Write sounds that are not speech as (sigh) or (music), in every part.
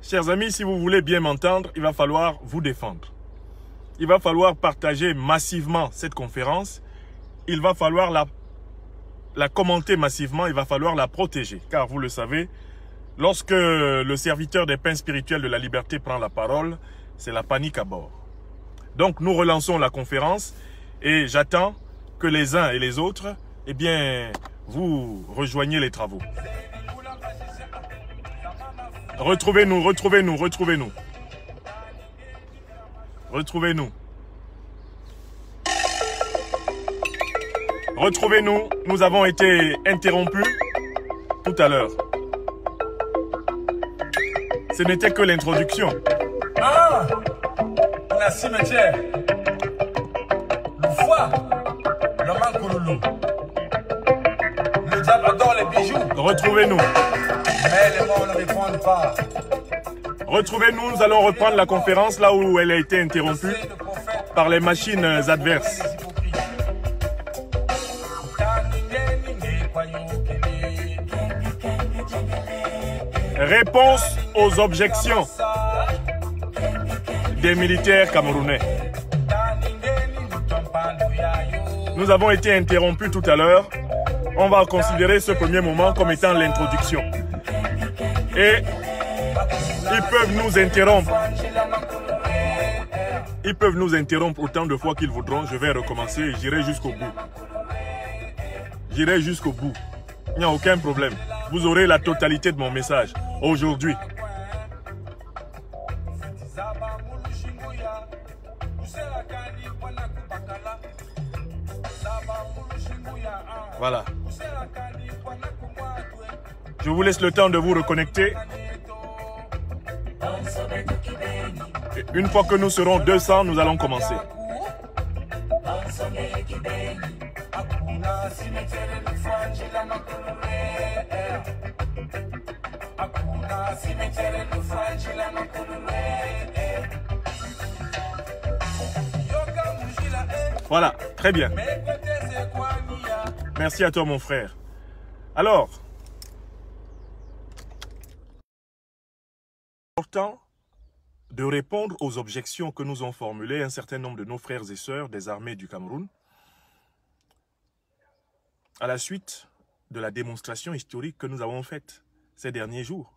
Chers amis, si vous voulez bien m'entendre, il va falloir vous défendre. Il va falloir partager massivement cette conférence. Il va falloir la, la commenter massivement. Il va falloir la protéger. Car vous le savez, lorsque le serviteur des pains spirituels de la liberté prend la parole, c'est la panique à bord. Donc nous relançons la conférence et j'attends que les uns et les autres, eh bien, vous rejoigniez les travaux. Retrouvez-nous, retrouvez-nous, retrouvez-nous. Retrouvez-nous. Retrouvez-nous. Nous avons été interrompus tout à l'heure. Ce n'était que l'introduction. Ah La cimetière. Le foie. Le manque Retrouvez-nous. Retrouvez-nous, nous allons reprendre la conférence là où elle a été interrompue par les machines adverses. Réponse aux objections des militaires camerounais. Nous avons été interrompus tout à l'heure on va considérer ce premier moment comme étant l'introduction. Et ils peuvent nous interrompre. Ils peuvent nous interrompre autant de fois qu'ils voudront. Je vais recommencer j'irai jusqu'au bout. J'irai jusqu'au bout. Il n'y a aucun problème. Vous aurez la totalité de mon message aujourd'hui. Voilà. Je vous laisse le temps de vous reconnecter. une fois que nous serons 200, nous allons commencer. Voilà, très bien. Merci à toi mon frère. Alors, de répondre aux objections que nous ont formulées un certain nombre de nos frères et sœurs des armées du Cameroun à la suite de la démonstration historique que nous avons faite ces derniers jours,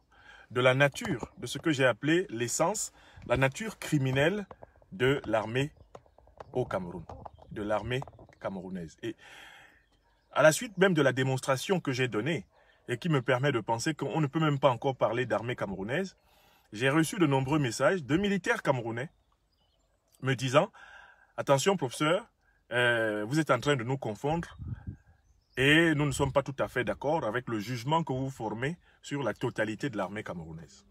de la nature, de ce que j'ai appelé l'essence, la nature criminelle de l'armée au Cameroun, de l'armée camerounaise. Et à la suite même de la démonstration que j'ai donnée, et qui me permet de penser qu'on ne peut même pas encore parler d'armée camerounaise, j'ai reçu de nombreux messages de militaires camerounais me disant « Attention professeur, euh, vous êtes en train de nous confondre et nous ne sommes pas tout à fait d'accord avec le jugement que vous formez sur la totalité de l'armée camerounaise. »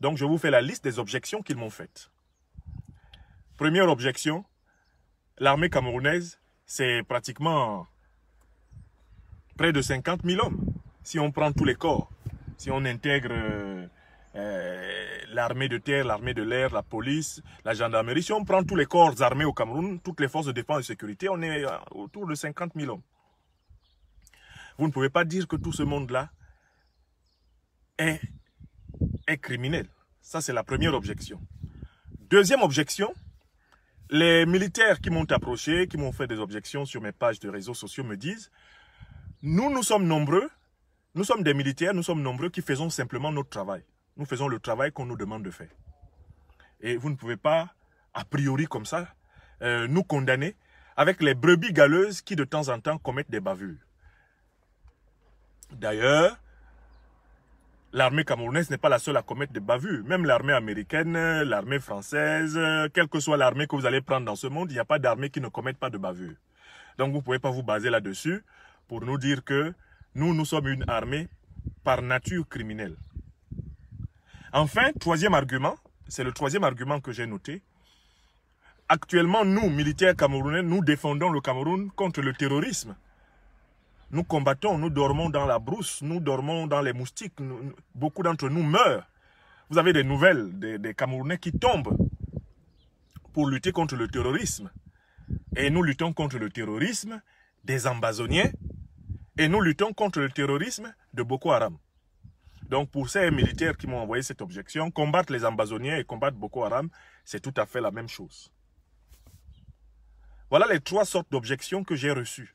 Donc je vous fais la liste des objections qu'ils m'ont faites. Première objection, l'armée camerounaise, c'est pratiquement près de 50 000 hommes, si on prend tous les corps, si on intègre euh, euh, l'armée de terre, l'armée de l'air, la police, la gendarmerie. Si on prend tous les corps armés au Cameroun, toutes les forces de défense et de sécurité, on est euh, autour de 50 000 hommes. Vous ne pouvez pas dire que tout ce monde-là est criminel. Ça, c'est la première objection. Deuxième objection, les militaires qui m'ont approché, qui m'ont fait des objections sur mes pages de réseaux sociaux me disent « Nous, nous sommes nombreux, nous sommes des militaires, nous sommes nombreux qui faisons simplement notre travail. » Nous faisons le travail qu'on nous demande de faire. Et vous ne pouvez pas, a priori comme ça, euh, nous condamner avec les brebis galeuses qui de temps en temps commettent des bavures. D'ailleurs, l'armée camerounaise n'est pas la seule à commettre des bavures. Même l'armée américaine, l'armée française, quelle que soit l'armée que vous allez prendre dans ce monde, il n'y a pas d'armée qui ne commette pas de bavures. Donc vous ne pouvez pas vous baser là-dessus pour nous dire que nous, nous sommes une armée par nature criminelle. Enfin, troisième argument, c'est le troisième argument que j'ai noté. Actuellement, nous, militaires camerounais, nous défendons le Cameroun contre le terrorisme. Nous combattons, nous dormons dans la brousse, nous dormons dans les moustiques. beaucoup d'entre nous meurent. Vous avez des nouvelles des, des Camerounais qui tombent pour lutter contre le terrorisme. Et nous luttons contre le terrorisme des Ambazoniens. Et nous luttons contre le terrorisme de Boko Haram. Donc pour ces militaires qui m'ont envoyé cette objection, combattre les ambazoniens et combattre Boko Haram, c'est tout à fait la même chose. Voilà les trois sortes d'objections que j'ai reçues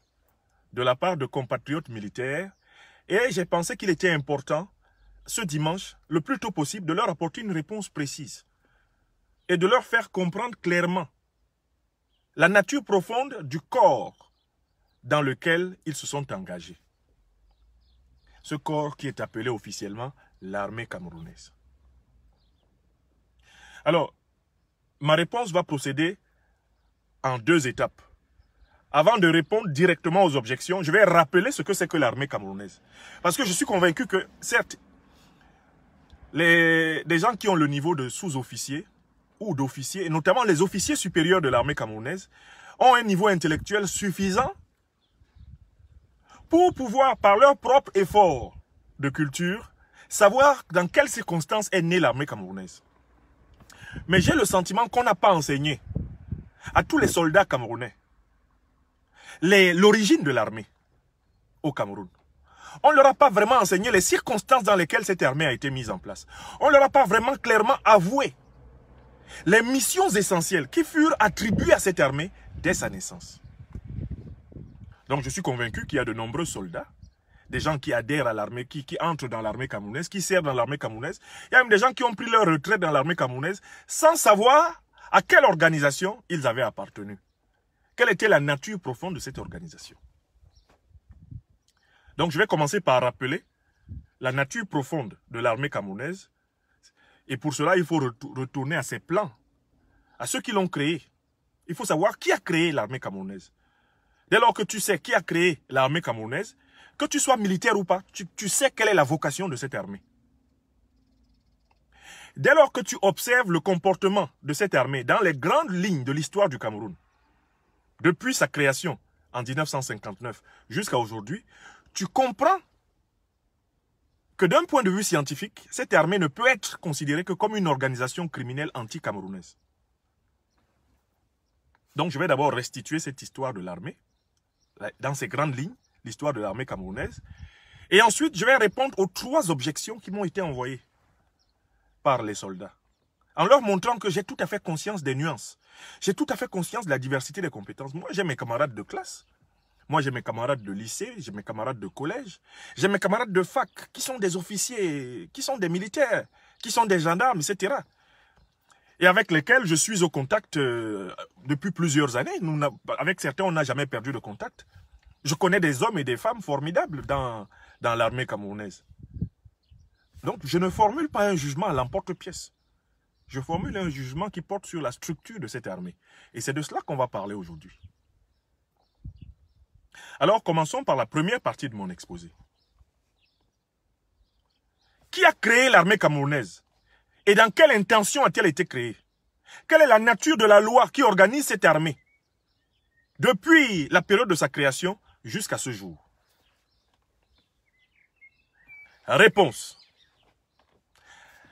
de la part de compatriotes militaires et j'ai pensé qu'il était important, ce dimanche, le plus tôt possible, de leur apporter une réponse précise et de leur faire comprendre clairement la nature profonde du corps dans lequel ils se sont engagés ce corps qui est appelé officiellement l'armée camerounaise. Alors, ma réponse va procéder en deux étapes. Avant de répondre directement aux objections, je vais rappeler ce que c'est que l'armée camerounaise. Parce que je suis convaincu que, certes, les, des gens qui ont le niveau de sous-officier ou d'officier, et notamment les officiers supérieurs de l'armée camerounaise, ont un niveau intellectuel suffisant pour pouvoir, par leur propre effort de culture, savoir dans quelles circonstances est née l'armée camerounaise. Mais j'ai le sentiment qu'on n'a pas enseigné à tous les soldats camerounais l'origine de l'armée au Cameroun. On ne leur a pas vraiment enseigné les circonstances dans lesquelles cette armée a été mise en place. On ne leur a pas vraiment clairement avoué les missions essentielles qui furent attribuées à cette armée dès sa naissance. Donc je suis convaincu qu'il y a de nombreux soldats, des gens qui adhèrent à l'armée, qui, qui entrent dans l'armée camounaise, qui servent dans l'armée camounaise, Il y a même des gens qui ont pris leur retraite dans l'armée camerounaise sans savoir à quelle organisation ils avaient appartenu. Quelle était la nature profonde de cette organisation Donc je vais commencer par rappeler la nature profonde de l'armée camounaise. Et pour cela, il faut retourner à ses plans, à ceux qui l'ont créé. Il faut savoir qui a créé l'armée camerounaise. Dès lors que tu sais qui a créé l'armée camerounaise, que tu sois militaire ou pas, tu, sais quelle est la vocation de cette armée. Dès lors que tu observes le comportement de cette armée dans les grandes lignes de l'histoire du Cameroun, depuis sa création en 1959 jusqu'à aujourd'hui, tu comprends que d'un point de vue scientifique, cette armée ne peut être considérée que comme une organisation criminelle anti-camerounaise. Donc je vais d'abord restituer cette histoire de l'armée euh, dans ces grandes lignes, l'histoire de l'armée camerounaise. Et ensuite, je vais répondre aux trois objections qui m'ont été envoyées par les soldats. En leur montrant que j'ai tout à fait conscience des nuances. J'ai tout à fait conscience de la diversité des compétences. Moi, j'ai mes camarades de classe. Moi, j'ai mes camarades de lycée, j'ai mes camarades de collège, j'ai mes camarades de fac qui sont des officiers, qui sont des militaires, qui sont des gendarmes, etc et avec lesquels je suis au contact euh, depuis plusieurs années. avec certains, on n'a jamais perdu de contact. Je connais des hommes et des femmes formidables dans, dans l'armée camerounaise. Donc, je ne formule pas un jugement à l'emporte-pièce. Je formule un jugement qui porte sur la structure de cette armée. Et c'est de cela qu'on va parler aujourd'hui. Alors, commençons par la première partie de mon exposé. Qui a créé l'armée camerounaise et dans quelle intention a-t-elle été créée Quelle est la nature de la loi qui organise cette armée Depuis la période de sa création jusqu'à ce jour. Réponse.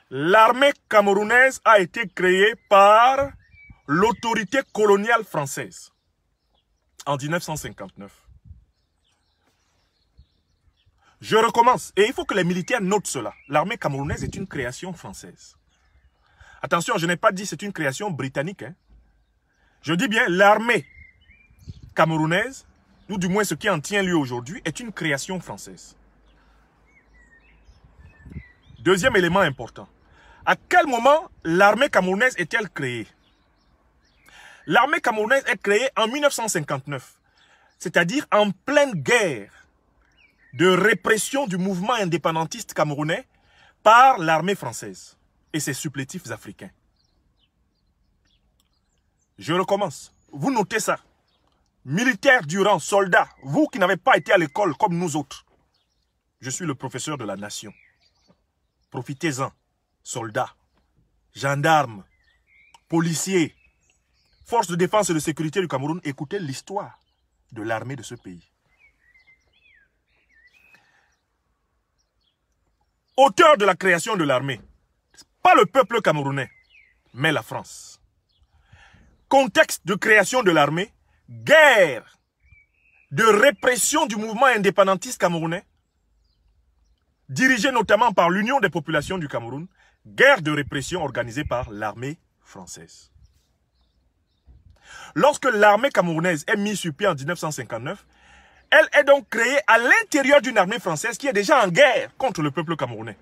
L'armée camerounaise a été créée par l'autorité coloniale française en 1959. Je recommence, et il faut que les militaires notent cela. L'armée camerounaise est une création française. Attention, je n'ai pas dit c'est une création britannique. Hein. Je dis bien l'armée camerounaise, ou du moins ce qui en tient lieu aujourd'hui, est une création française. Deuxième élément important. À quel moment l'armée camerounaise est-elle créée L'armée camerounaise est créée en 1959, c'est-à-dire en pleine guerre de répression du mouvement indépendantiste camerounais par l'armée française et ses supplétifs africains. Je recommence. Vous notez ça. Militaires durant, rang, soldats, vous qui n'avez pas été à l'école comme nous autres. Je suis le professeur de la nation. Profitez-en, soldats, gendarmes, policiers, forces de défense et de sécurité du Cameroun, écoutez l'histoire de l'armée de ce pays. Auteur de la création de l'armée, pas le peuple camerounais, mais la France. Contexte de création de l'armée, guerre de répression du mouvement indépendantiste camerounais, dirigé notamment par l'Union des populations du Cameroun, guerre de répression organisée par l'armée française. Lorsque l'armée camerounaise est mise sur pied en 1959, elle est donc créée à l'intérieur d'une armée française qui est déjà en guerre contre le peuple camerounais.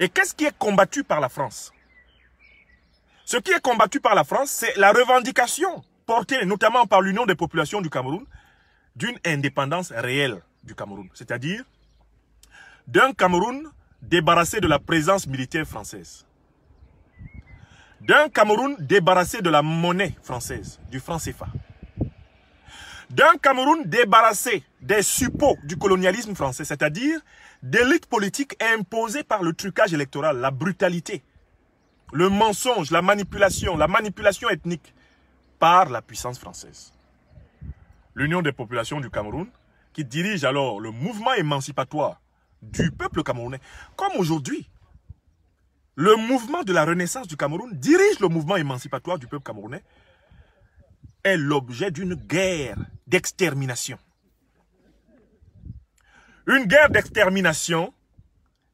Et qu'est-ce qui est combattu par la France Ce qui est combattu par la France, c'est la revendication, portée notamment par l'Union des populations du Cameroun, d'une indépendance réelle du Cameroun. C'est-à-dire d'un Cameroun débarrassé de la présence militaire française. D'un Cameroun débarrassé de la monnaie française, du franc CFA d'un Cameroun débarrassé des suppôts du colonialisme français, c'est-à-dire d'élites politiques imposées par le trucage électoral, la brutalité, le mensonge, la manipulation, la manipulation ethnique par la puissance française. L'Union des populations du Cameroun, qui dirige alors le mouvement émancipatoire du peuple camerounais, comme aujourd'hui, le mouvement de la renaissance du Cameroun dirige le mouvement émancipatoire du peuple camerounais l'objet d'une guerre d'extermination. Une guerre d'extermination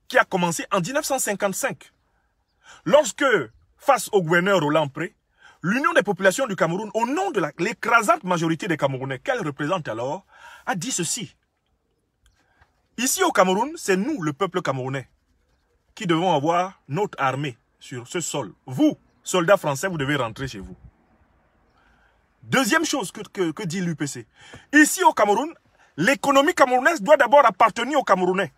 qui a commencé en 1955, lorsque, face au gouverneur Roland Pré, l'Union des populations du Cameroun, au nom de l'écrasante majorité des Camerounais qu'elle représente alors, a dit ceci. Ici au Cameroun, c'est nous, le peuple camerounais, qui devons avoir notre armée sur ce sol. Vous, soldats français, vous devez rentrer chez vous. Deuxième chose que, dit l'UPC. Ici au Cameroun, l'économie camerounaise doit d'abord appartenir aux Camerounais.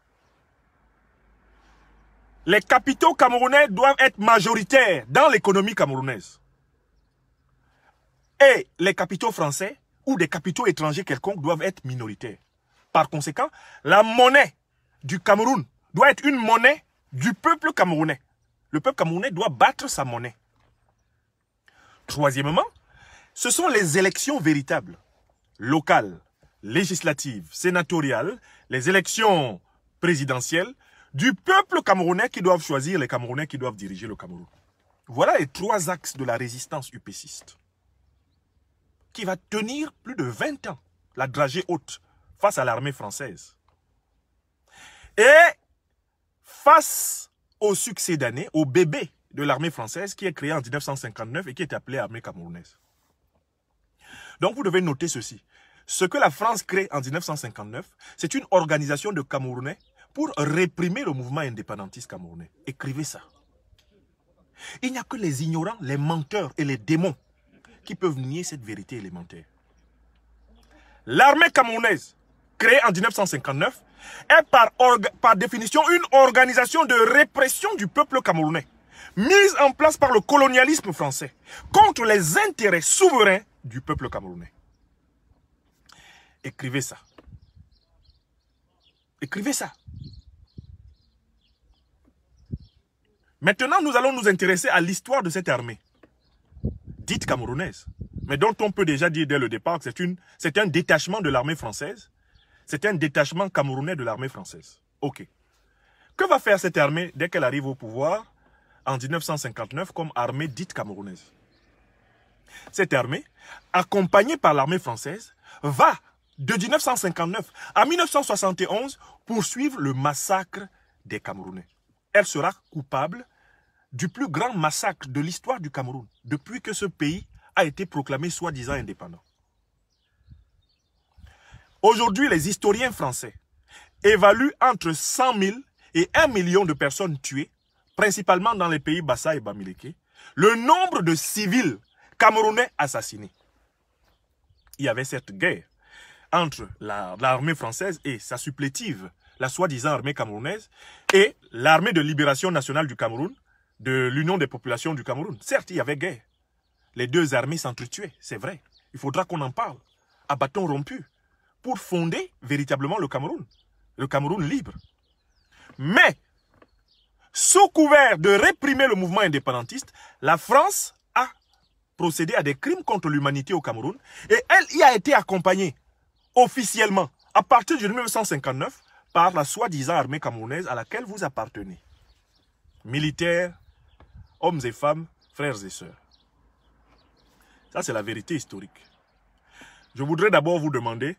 Les capitaux camerounais doivent être majoritaires dans l'économie camerounaise. Et les capitaux français ou des capitaux étrangers quelconques doivent être minoritaires. Par conséquent, la monnaie du Cameroun doit être une monnaie du peuple camerounais. Le peuple camerounais doit battre sa monnaie. Troisièmement, ce sont les élections véritables, locales, législatives, sénatoriales, les élections présidentielles du peuple camerounais qui doivent choisir les Camerounais qui doivent diriger le Cameroun. Voilà les trois axes de la résistance upéciste qui va tenir plus de 20 ans la dragée haute face à l'armée française. Et face au succès d'année, au bébé de l'armée française qui est créée en 1959 et qui est appelée armée camerounaise. Donc vous devez noter ceci. Ce que la France crée en 1959, c'est une organisation de Camerounais pour réprimer le mouvement indépendantiste camerounais. Écrivez ça. Il n'y a que les ignorants, les menteurs et les démons qui peuvent nier cette vérité élémentaire. L'armée camerounaise, créée en 1959, est par, définition une organisation de répression du peuple camerounais mise en place par le colonialisme français contre les intérêts souverains du peuple camerounais. Écrivez ça. Écrivez ça. Maintenant, nous allons nous intéresser à l'histoire de cette armée, dite camerounaise, mais dont on peut déjà dire dès le départ que c'est un détachement de l'armée française, c'est un détachement camerounais de l'armée française. Ok. Que va faire cette armée dès qu'elle arrive au pouvoir en 1959 comme armée dite camerounaise. Cette armée, accompagnée par l'armée française, va de 1959 à 1971 poursuivre le massacre des Camerounais. Elle sera coupable du plus grand massacre de l'histoire du Cameroun depuis que ce pays a été proclamé soi-disant indépendant. Aujourd'hui, les historiens français évaluent entre 100 000 et 1 million de personnes tuées principalement dans les pays Bassa et Bamileke, le nombre de civils camerounais assassinés. Il y avait cette guerre entre l'armée française et sa supplétive, la soi-disant armée camerounaise, et l'armée de libération nationale du Cameroun, de l'Union des populations du Cameroun. Certes, il y avait guerre. Les deux armées s'entretuaient, c'est vrai. Il faudra qu'on en parle, à bâton rompu, pour fonder véritablement le Cameroun, le Cameroun libre. Mais sous couvert de réprimer le mouvement indépendantiste, la France a procédé à des crimes contre l'humanité au Cameroun et elle y a été accompagnée officiellement à partir de 1959 par la soi-disant armée camerounaise à laquelle vous appartenez. Militaires, hommes et femmes, frères et sœurs. Ça, c'est la vérité historique. Je voudrais d'abord vous demander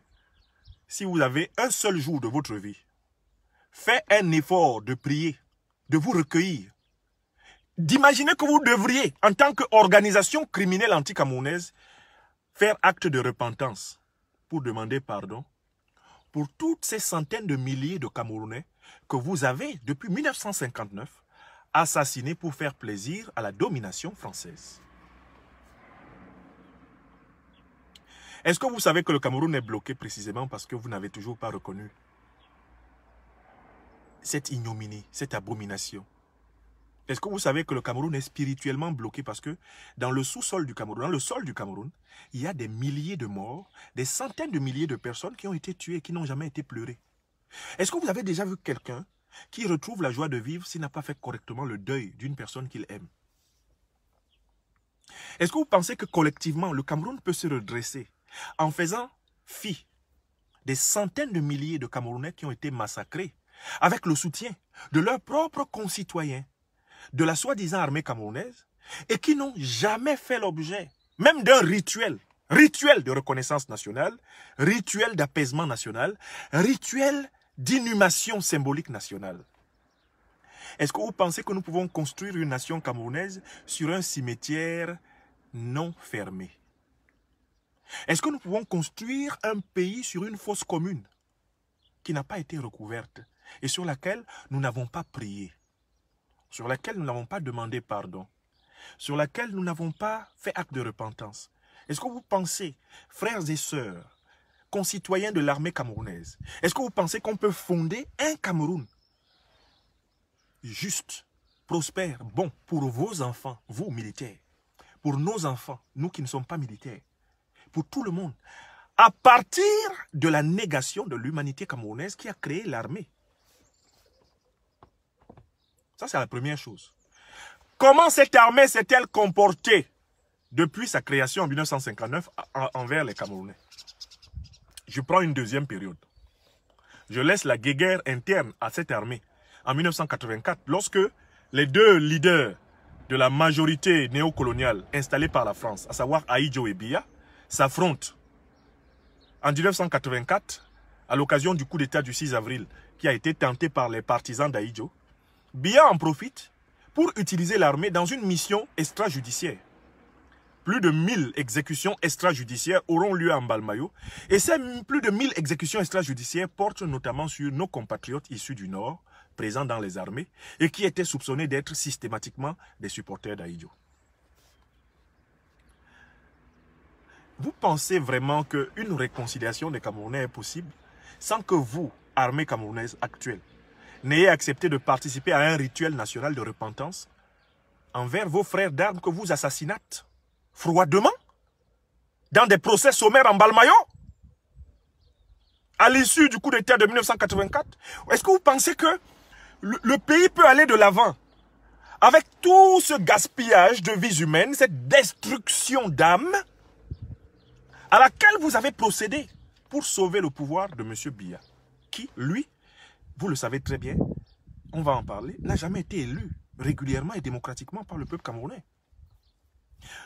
si vous avez un seul jour de votre vie fait un effort de prier de vous recueillir, d'imaginer que vous devriez, en tant qu'organisation criminelle anti-camounaise, faire acte de repentance pour demander pardon pour toutes ces centaines de milliers de Camerounais que vous avez, depuis 1959, assassinés pour faire plaisir à la domination française. Est-ce que vous savez que le Cameroun est bloqué précisément parce que vous n'avez toujours pas reconnu cette ignominie, cette abomination Est-ce que vous savez que le Cameroun est spirituellement bloqué parce que dans le sous-sol du Cameroun, dans le sol du Cameroun, il y a des milliers de morts, des centaines de milliers de personnes qui ont été tuées qui n'ont jamais été pleurées. Est-ce que vous avez déjà vu quelqu'un qui retrouve la joie de vivre s'il n'a pas fait correctement le deuil d'une personne qu'il aime Est-ce que vous pensez que collectivement, le Cameroun peut se redresser en faisant fi des centaines de milliers de Camerounais qui ont été massacrés avec le soutien de leurs propres concitoyens, de la soi-disant armée camerounaise, et qui n'ont jamais fait l'objet, même d'un rituel, rituel de reconnaissance nationale, rituel d'apaisement national, rituel d'inhumation symbolique nationale. Est-ce que vous pensez que nous pouvons construire une nation camerounaise sur un cimetière non fermé Est-ce que nous pouvons construire un pays sur une fosse commune qui n'a pas été recouverte et sur laquelle nous n'avons pas prié, sur laquelle nous n'avons pas demandé pardon, sur laquelle nous n'avons pas fait acte de repentance. Est-ce que vous pensez, frères et sœurs, concitoyens de l'armée camerounaise, est-ce que vous pensez qu'on peut fonder un Cameroun juste, prospère, bon pour vos enfants, vous militaires, pour nos enfants, nous qui ne sommes pas militaires, pour tout le monde, à partir de la négation de l'humanité camerounaise qui a créé l'armée ça, c'est la première chose. Comment cette armée s'est-elle comportée depuis sa création en 1959 envers les Camerounais Je prends une deuxième période. Je laisse la guerre interne à cette armée en 1984 lorsque les deux leaders de la majorité néocoloniale installée par la France, à savoir Aïdjo et Bia, s'affrontent. En 1984, à l'occasion du coup d'État du 6 avril, qui a été tenté par les partisans d'Aïdjo, Bia en profite pour utiliser l'armée dans une mission extrajudiciaire. Plus de 1000 exécutions extrajudiciaires auront lieu en Balmayo. et ces plus de 1000 exécutions extrajudiciaires portent notamment sur nos compatriotes issus du Nord, présents dans les armées et qui étaient soupçonnés d'être systématiquement des supporters d'Aïdjo. Vous pensez vraiment qu'une réconciliation des Camerounais est possible sans que vous, armée camerounaise actuelle, n'ayez accepté de participer à un rituel national de repentance envers vos frères d'armes que vous assassinatez froidement dans des procès sommaires en Balmayo à l'issue du coup d'État de 1984 Est-ce que vous pensez que le, pays peut aller de l'avant avec tout ce gaspillage de vies humaines, cette destruction d'âmes à laquelle vous avez procédé pour sauver le pouvoir de M. Biya, qui, lui, vous le savez très bien, on va en parler, n'a jamais été élu régulièrement et démocratiquement par le peuple camerounais.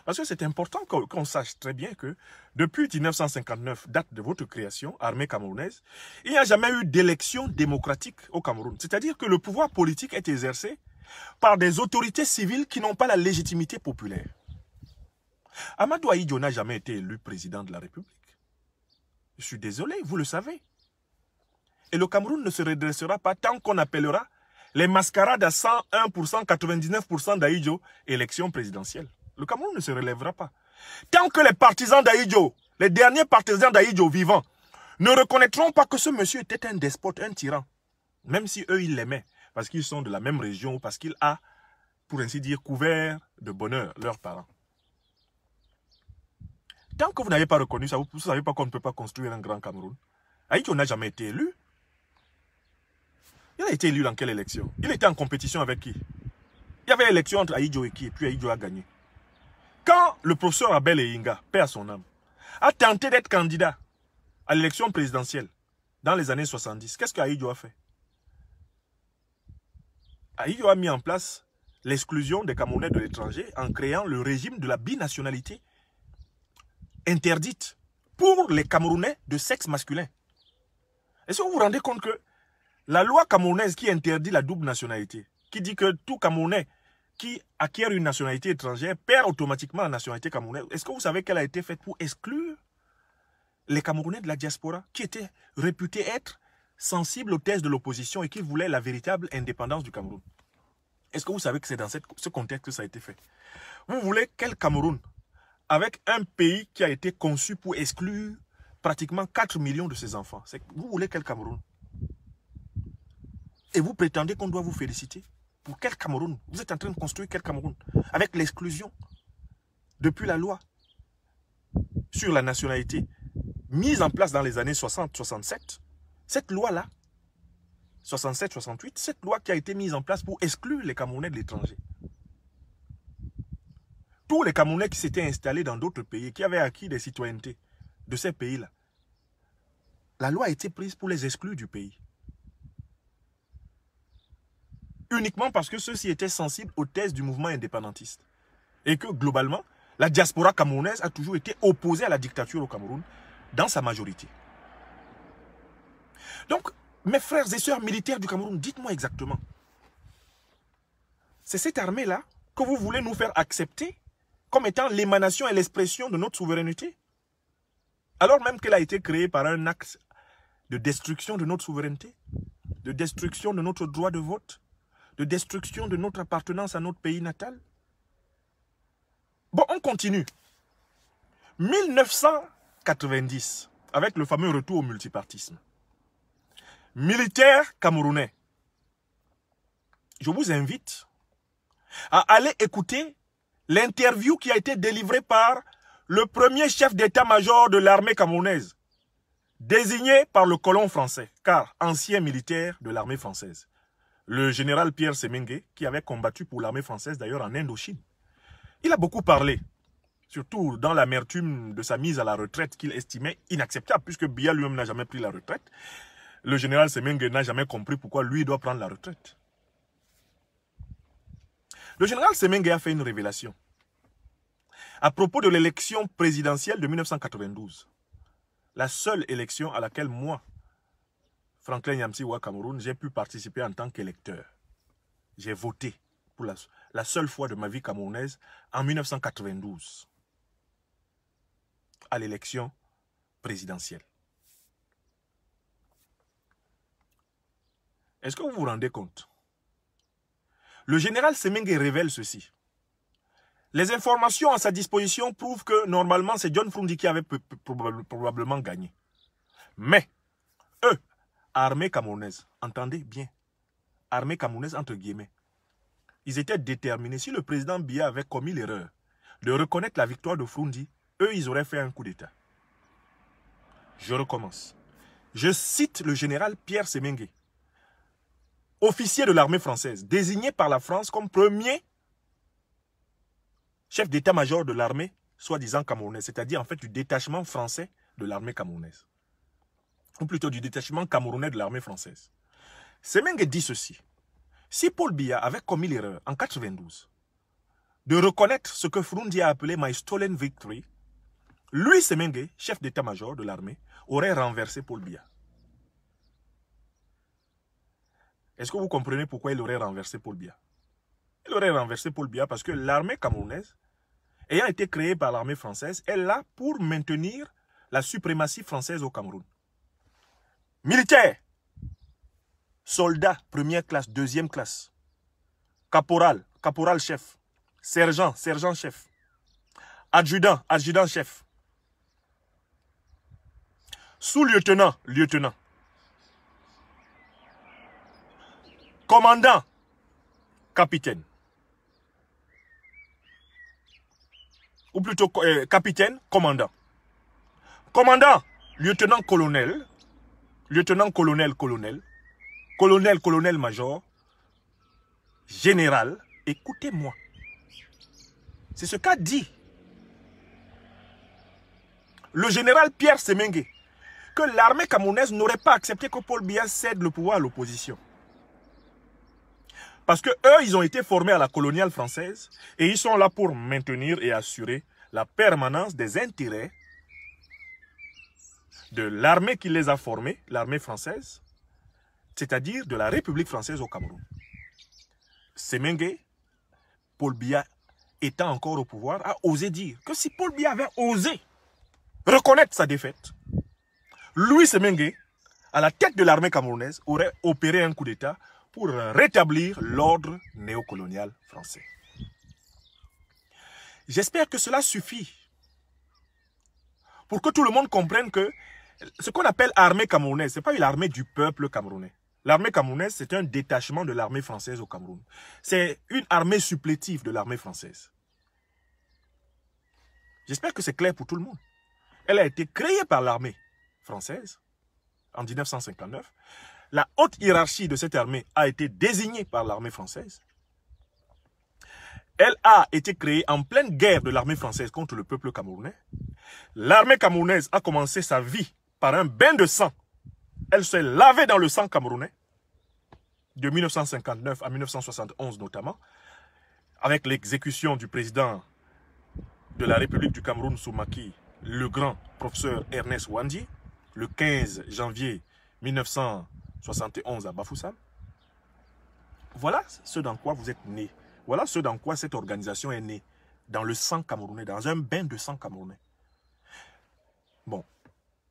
Parce que c'est important qu'on sache très bien que depuis 1959, date de votre création, armée camerounaise, il n'y a jamais eu d'élection démocratique au Cameroun. C'est-à-dire que le pouvoir politique est exercé par des autorités civiles qui n'ont pas la légitimité populaire. Amadou Aïdjo n'a jamais été élu président de la République. Je suis désolé, vous le savez. Et le Cameroun ne se redressera pas tant qu'on appellera les mascarades à 101%, 99% d'Aïdjo, élection présidentielle. Le Cameroun ne se relèvera pas. Tant que les partisans d'Aïdjo, les derniers partisans d'Aïdjo vivants, ne reconnaîtront pas que ce monsieur était un despote, un tyran, même si eux, ils l'aimaient, parce qu'ils sont de la même région, parce qu'il a, pour ainsi dire, couvert de bonheur leurs parents. Tant que vous n'avez pas reconnu ça, vous ne savez pas qu'on ne peut pas construire un grand Cameroun. Aïdjo n'a jamais été élu. Il a été élu dans quelle élection Il était en compétition avec qui Il y avait élection entre Aïdjo et qui, et puis Aïdjo a gagné. Quand le professeur Abel Eyinga, père à son âme, a tenté d'être candidat à l'élection présidentielle dans les années 70, qu'est-ce qu'Aïdjo a fait Aïdjo a mis en place l'exclusion des Camerounais de l'étranger en créant le régime de la binationalité interdite pour les Camerounais de sexe masculin. Est-ce que vous vous rendez compte que la loi camerounaise qui interdit la double nationalité, qui dit que tout Camerounais qui acquiert une nationalité étrangère perd automatiquement la nationalité camerounaise. Est-ce que vous savez qu'elle a été faite pour exclure les Camerounais de la diaspora qui étaient réputés être sensibles aux thèses de l'opposition et qui voulaient la véritable indépendance du Cameroun Est-ce que vous savez que c'est dans ce contexte que ça a été fait Vous voulez quel Cameroun avec un pays qui a été conçu pour exclure pratiquement 4 millions de ses enfants Vous voulez quel Cameroun et vous prétendez qu'on doit vous féliciter Pour quel Cameroun Vous êtes en train de construire quel Cameroun Avec l'exclusion, depuis la loi sur la nationalité, mise en place dans les années 60-67, cette loi-là, 67-68, cette loi qui a été mise en place pour exclure les Camerounais de l'étranger. Tous les Camerounais qui s'étaient installés dans d'autres pays, qui avaient acquis des citoyennetés de ces pays-là, la loi a été prise pour les exclure du pays uniquement parce que ceux-ci étaient sensibles aux thèses du mouvement indépendantiste. Et que globalement, la diaspora camerounaise a toujours été opposée à la dictature au Cameroun, dans sa majorité. Donc, mes frères et sœurs militaires du Cameroun, dites-moi exactement. C'est cette armée-là que vous voulez nous faire accepter comme étant l'émanation et l'expression de notre souveraineté Alors même qu'elle a été créée par un acte de destruction de notre souveraineté, de destruction de notre droit de vote, de destruction de notre appartenance à notre pays natal Bon, on continue. 1990, avec le fameux retour au multipartisme. Militaire camerounais, je vous invite à aller écouter l'interview qui a été délivrée par le premier chef d'état-major de l'armée camerounaise, désigné par le colon français, car ancien militaire de l'armée française le général Pierre Semenge, qui avait combattu pour l'armée française d'ailleurs en Indochine. Il a beaucoup parlé, surtout dans l'amertume de sa mise à la retraite qu'il estimait inacceptable, puisque Biya lui-même n'a jamais pris la retraite. Le général Semenge n'a jamais compris pourquoi lui doit prendre la retraite. Le général Semengue a fait une révélation à propos de l'élection présidentielle de 1992. La seule élection à laquelle moi, Franklin Yamsi Cameroun, j'ai pu participer en tant qu'électeur. J'ai voté pour la, seule fois de ma vie camerounaise en 1992 à l'élection présidentielle. Est-ce que vous vous rendez compte Le général Semengue révèle ceci. Les informations à sa disposition prouvent que normalement c'est John Frundi qui avait probablement gagné. Mais eux, armée camerounaise, entendez bien, armée camerounaise entre guillemets, ils étaient déterminés. Si le président Biya avait commis l'erreur de reconnaître la victoire de Frundi, eux, ils auraient fait un coup d'État. Je recommence. Je cite le général Pierre Semengue, officier de l'armée française, désigné par la France comme premier chef d'état-major de l'armée, soi-disant camerounaise, c'est-à-dire en fait du détachement français de l'armée camerounaise ou plutôt du détachement camerounais de l'armée française. Semenge dit ceci. Si Paul Biya avait commis l'erreur en 92 de reconnaître ce que Frundi a appelé My Stolen Victory, lui, Semenge, chef d'état-major de l'armée, aurait renversé Paul Biya. Est-ce que vous comprenez pourquoi il aurait renversé Paul Biya Il aurait renversé Paul Biya parce que l'armée camerounaise, ayant été créée par l'armée française, est là pour maintenir la suprématie française au Cameroun. Militaire, soldat première classe, deuxième classe, caporal, caporal chef, sergent, sergent chef, adjudant, adjudant chef, sous-lieutenant, lieutenant, commandant, capitaine, ou plutôt euh, capitaine, commandant, commandant, lieutenant-colonel, lieutenant-colonel, colonel, colonel, colonel-major, général, écoutez-moi. C'est ce qu'a dit le général Pierre Semengue que l'armée camerounaise n'aurait pas accepté que Paul Biya cède le pouvoir à l'opposition. Parce que eux, ils ont été formés à la coloniale française et ils sont là pour maintenir et assurer la permanence des intérêts de l'armée qui les a formés, l'armée française, c'est-à-dire de la République française au Cameroun. Semengue, Paul Biya étant encore au pouvoir, a osé dire que si Paul Biya avait osé reconnaître sa défaite, Louis Semengue, à la tête de l'armée camerounaise, aurait opéré un coup d'État pour rétablir l'ordre néocolonial français. J'espère que cela suffit pour que tout le monde comprenne que ce qu'on appelle armée camerounaise, ce n'est pas une armée du peuple camerounais. L'armée camerounaise, c'est un détachement de l'armée française au Cameroun. C'est une armée supplétive de l'armée française. J'espère que c'est clair pour tout le monde. Elle a été créée par l'armée française en 1959. La haute hiérarchie de cette armée a été désignée par l'armée française. Elle a été créée en pleine guerre de l'armée française contre le peuple camerounais. L'armée camerounaise a commencé sa vie par un bain de sang. Elle s'est lavée dans le sang camerounais, de 1959 à 1971 notamment, avec l'exécution du président de la République du Cameroun Soumaki, le grand professeur Ernest Wandi, le 15 janvier 1971 à Bafoussam. Voilà ce dans quoi vous êtes né. Voilà ce dans quoi cette organisation est née. Dans le sang camerounais, dans un bain de sang camerounais. Bon,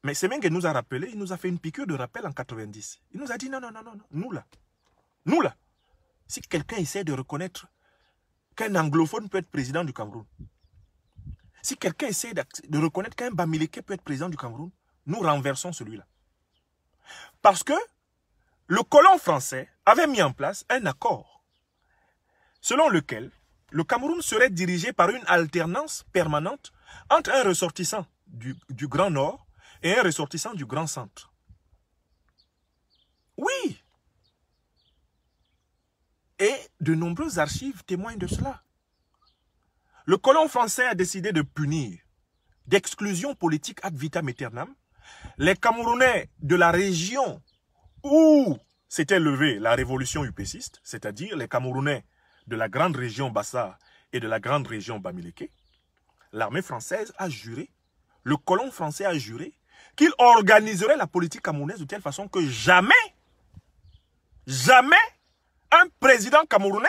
mais Semengue nous a rappelé, il nous a fait une piqûre de rappel en 90. Il nous a dit non, non, non, non, nous là, nous là. Si quelqu'un essaie de reconnaître qu'un anglophone peut être président du Cameroun, si quelqu'un essaie de reconnaître qu'un Bamileke peut être président du Cameroun, nous renversons celui-là. Parce que le colon français avait mis en place un accord selon lequel le Cameroun serait dirigé par une alternance permanente entre un ressortissant du Grand Nord et un ressortissant du grand centre. Oui. Et de nombreuses archives témoignent de cela. Le colon français a décidé de punir, d'exclusion politique ad vitam aeternam, les Camerounais de la région où s'était levée la révolution upéciste, c'est-à-dire les Camerounais de la grande région Bassa et de la grande région Bamileke, l'armée française a juré, le colon français a juré qu'il organiserait la politique camerounaise de telle façon que jamais, jamais, un président camerounais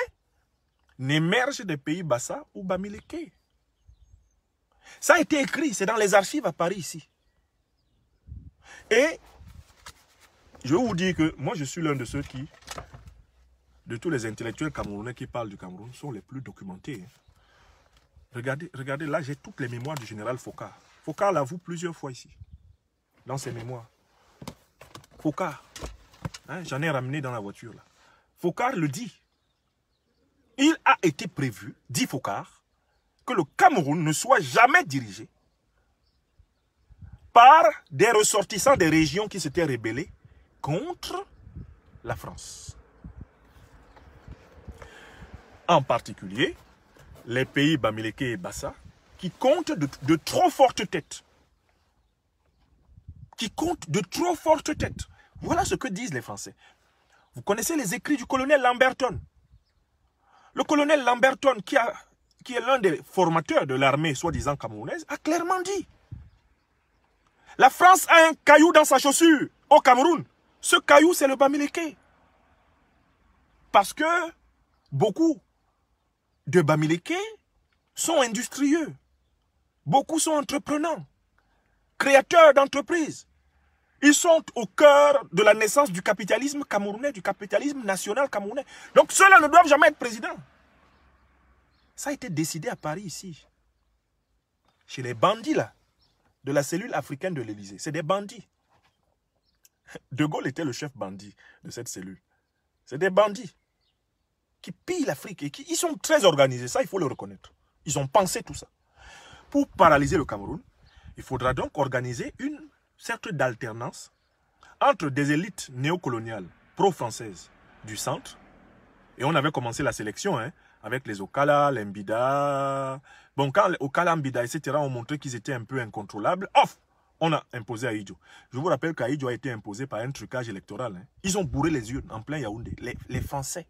n'émerge des pays Bassa ou Bamileke. Ça a été écrit, c'est dans les archives à Paris ici. Et je vous dire que moi je suis l'un de ceux qui, de tous les intellectuels camerounais qui parlent du Cameroun, sont les plus documentés. Hein. Regardez, regardez là, j'ai toutes les mémoires du général Foucault. Foucault l'avoue plusieurs fois ici dans ses mémoires. Foucault, hein, j'en ai ramené dans la voiture. Là. Foucault le dit. Il a été prévu, dit Foucault, que le Cameroun ne soit jamais dirigé par des ressortissants des régions qui s'étaient rébellées contre la France. En particulier, les pays Bamileke et Bassa, qui comptent de trop fortes têtes qui compte de trop fortes têtes. Voilà ce que disent les Français. Vous connaissez les écrits du colonel Lamberton. Le colonel Lamberton, qui, a, qui est l'un des formateurs de l'armée soi-disant camerounaise, a clairement dit La France a un caillou dans sa chaussure au Cameroun. Ce caillou, c'est le Bamileke. Parce que beaucoup de Bamileke sont industrieux. Beaucoup sont entreprenants, créateurs d'entreprises. Ils sont au cœur de la naissance du capitalisme camerounais, du capitalisme national camerounais. Donc ceux-là ne doivent jamais être présidents. Ça a été décidé à Paris ici. Chez les bandits là, de la cellule africaine de l'Elysée. C'est des bandits. (laughs) De Gaulle était le chef bandit de cette cellule. C'est des bandits qui pillent l'Afrique et qui ils sont très organisés. Ça, il faut le reconnaître. Ils ont pensé tout ça. Pour paralyser le Cameroun, il faudra donc organiser une certes d'alternance, entre des élites néocoloniales pro-françaises du centre, et on avait commencé la sélection, hein, avec les Okala, Mbida, Bon, quand les Okala, Mbida, etc. ont montré qu'ils étaient un peu incontrôlables, off, on a imposé Aïdjo. Je vous rappelle qu'Aïdjo a été imposé par un trucage électoral. Hein. Ils ont bourré les urnes en plein Yaoundé, les, Français.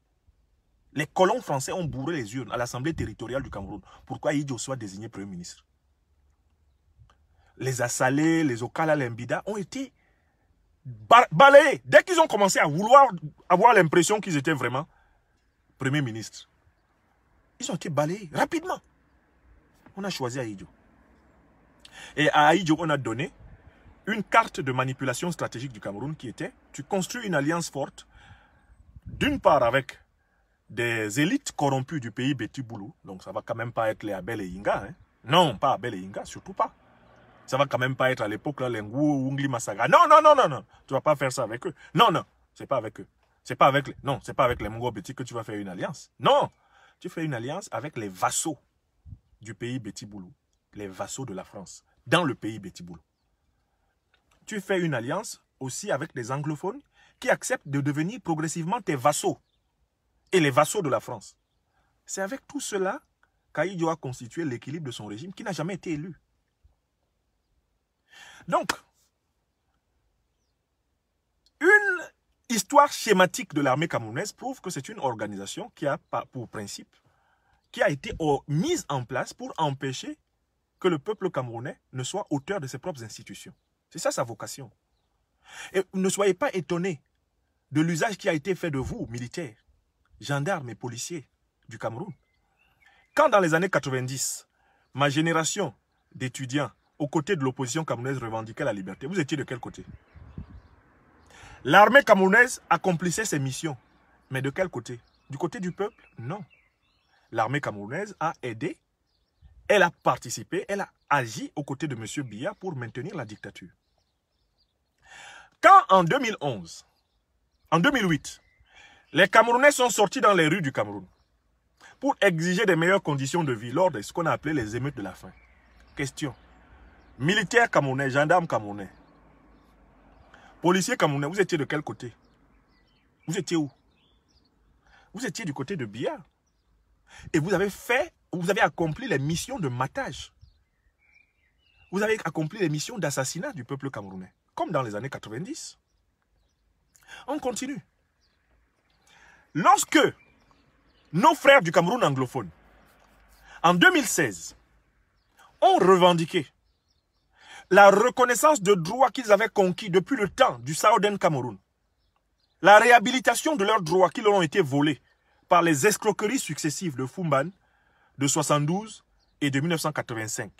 Les colons français ont bourré les urnes à l'Assemblée territoriale du Cameroun. Pourquoi Aïdjo soit désigné Premier ministre les Assalés, les Okala, les Mbida ont été balayés. Dès qu'ils ont commencé à vouloir avoir l'impression qu'ils étaient vraiment Premier ministre, ils ont été balayés rapidement. On a choisi Aïdjo. Et à Aïdjo, on a donné une carte de manipulation stratégique du Cameroun qui était tu construis une alliance forte, d'une part avec des élites corrompues du pays Bétiboulou, donc ça va quand même pas être les Abel et Inga, hein. non, pas Abel et Inga, surtout pas. Ça va quand même pas être à l'époque, là, les Ngou, Ungli, Massaga. Non, non, non, non, non. Tu vas pas faire ça avec eux. Non, non. C'est pas avec eux. C'est pas avec non, c'est pas avec les Mongo que tu vas faire une alliance. Non. Tu fais une alliance avec les vassaux du pays Betty Les vassaux de la France. Dans le pays Betty Tu fais une alliance aussi avec des anglophones qui acceptent de devenir progressivement tes vassaux. Et les vassaux de la France. C'est avec tout cela qu'Aïdio a constitué l'équilibre de son régime qui n'a jamais été élu. Donc, une histoire schématique de l'armée camerounaise prouve que c'est une organisation qui a pour principe, qui a été oh, mise en place pour empêcher que le peuple camerounais ne soit auteur de ses propres institutions. C'est ça sa vocation. Et ne soyez pas étonnés de l'usage qui a été fait de vous, militaires, gendarmes et policiers du Cameroun. Quand dans les années 90, ma génération d'étudiants aux côtés de l'opposition camerounaise revendiquait la liberté. Vous étiez de quel côté L'armée camerounaise accomplissait ses missions. Mais de quel côté Du côté du peuple Non. L'armée camerounaise a aidé, elle a participé, elle a agi aux côtés de M. Biya pour maintenir la dictature. Quand en 2011, en 2008, les Camerounais sont sortis dans les rues du Cameroun pour exiger des meilleures conditions de vie lors de ce qu'on a appelé les émeutes de la faim. Question, Militaires camerounais, gendarmes camerounais, policiers camerounais, vous étiez de quel côté Vous étiez où Vous étiez du côté de Bia. Et vous avez fait, vous avez accompli les missions de matage. Vous avez accompli les missions d'assassinat du peuple camerounais, comme dans les années 90. On continue. Lorsque nos frères du Cameroun anglophone, en 2016, ont revendiqué la reconnaissance de droits qu'ils avaient conquis depuis le temps du Saouden Cameroun, la réhabilitation de leurs droits qui leur ont été volés par les escroqueries successives de Fumban de 72 et de 1985.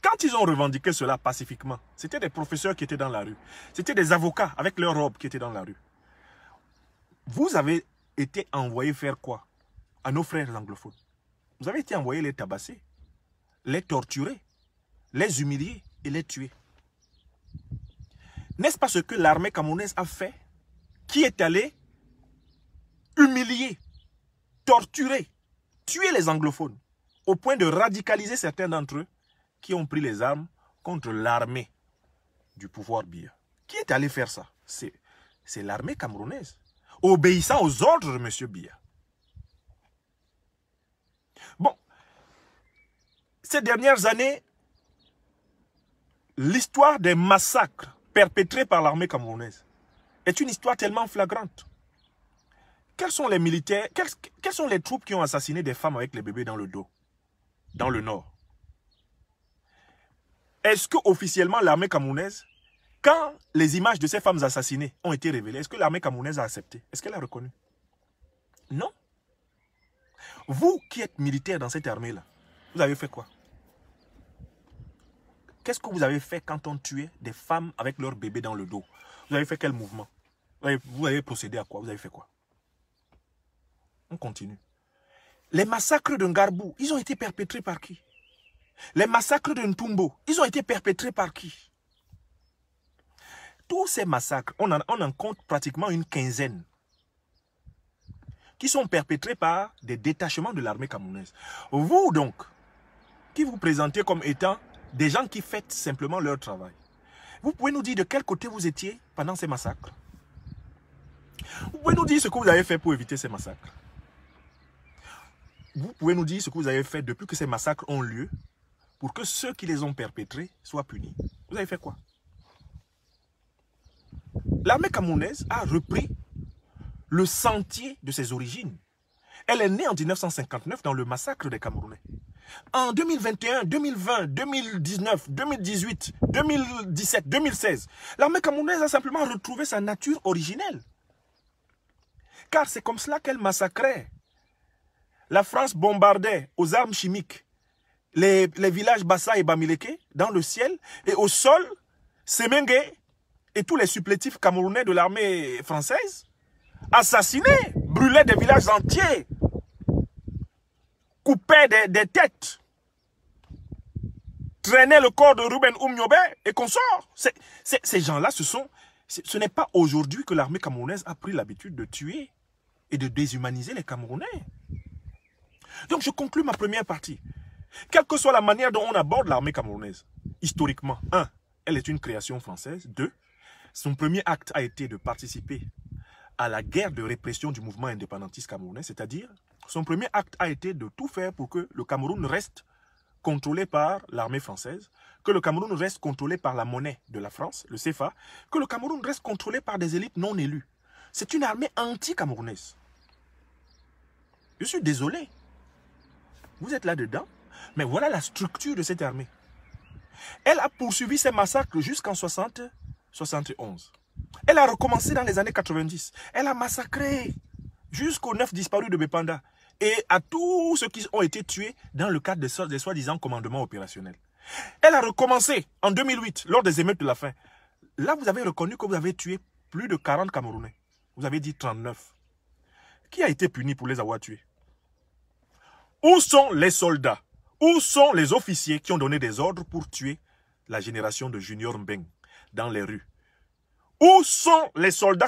Quand ils ont revendiqué cela pacifiquement, c'était des professeurs qui étaient dans la rue, c'était des avocats avec leurs robes qui étaient dans la rue. Vous avez été envoyés faire quoi À nos frères anglophones. Vous avez été envoyés les tabasser, les torturer, les humilier et les tuer. N'est-ce pas ce que l'armée camerounaise a fait Qui est allé humilier, torturer, tuer les anglophones au point de radicaliser certains d'entre eux qui ont pris les armes contre l'armée du pouvoir bia. Qui est allé faire ça C'est l'armée camerounaise, obéissant aux ordres de M. Bia. Bon, ces dernières années, l'histoire des massacres perpétrés par l'armée camerounaise est une histoire tellement flagrante. Quels sont les militaires, quelles, sont les troupes qui ont assassiné des femmes avec les bébés dans le dos, dans le nord Est-ce que officiellement l'armée camerounaise, quand les images de ces femmes assassinées ont été révélées, est-ce que l'armée camerounaise a accepté Est-ce qu'elle a reconnu Non. Vous qui êtes militaire dans cette armée-là, vous avez fait quoi Qu'est-ce que vous avez fait quand on tuait des femmes avec leur bébé dans le dos Vous avez fait quel mouvement vous avez, procédé à quoi Vous avez fait quoi On continue. Les massacres de Ngarbou, ils ont été perpétrés par qui Les massacres de Ntumbo, ils ont été perpétrés par qui Tous ces massacres, on en, compte pratiquement une quinzaine qui sont perpétrés par des détachements de l'armée camerounaise. Vous donc, qui vous présentez comme étant des gens qui font simplement leur travail. Vous pouvez nous dire de quel côté vous étiez pendant ces massacres Vous pouvez nous dire ce que vous avez fait pour éviter ces massacres Vous pouvez nous dire ce que vous avez fait depuis que ces massacres ont lieu pour que ceux qui les ont perpétrés soient punis Vous avez fait quoi L'armée camerounaise a repris le sentier de ses origines. Elle est née en 1959 dans le massacre des Camerounais. En 2021, 2020, 2019, 2018, 2017, 2016, l'armée camerounaise a simplement retrouvé sa nature originelle. Car c'est comme cela qu'elle massacrait. La France bombardait aux armes chimiques les, villages Bassa et Bamileke dans le ciel et au sol, Semengue et tous les supplétifs camerounais de l'armée française assassinaient, brûlaient des villages entiers couper des, têtes, traîner le corps de Ruben Umnyobe et qu'on sort. ces gens-là, ce sont, ce n'est pas aujourd'hui que l'armée camerounaise a pris l'habitude de tuer et de déshumaniser les Camerounais. Donc je conclue ma première partie. Quelle que soit la manière dont on aborde l'armée camerounaise, historiquement, un, elle est une création française. Deux, son premier acte a été de participer à la guerre de répression du mouvement indépendantiste camerounais, c'est-à-dire son premier acte a été de tout faire pour que le Cameroun reste contrôlé par l'armée française, que le Cameroun reste contrôlé par la monnaie de la France, le CFA, que le Cameroun reste contrôlé par des élites non élues. C'est une armée anti-camerounaise. Je suis désolé. Vous êtes là-dedans, mais voilà la structure de cette armée. Elle a poursuivi ses massacres jusqu'en 60, 71. Elle a recommencé dans les années 90. Elle a massacré jusqu'aux neuf disparus de Bépanda et à tous ceux qui ont été tués dans le cadre des, soi-disant commandements opérationnels. Elle a recommencé en 2008, lors des émeutes de la fin. Là, vous avez reconnu que vous avez tué plus de 40 Camerounais. Vous avez dit 39. Qui a été puni pour les avoir tués Où sont les soldats Où sont les officiers qui ont donné des ordres pour tuer la génération de Junior Mbeng dans les rues Où sont les soldats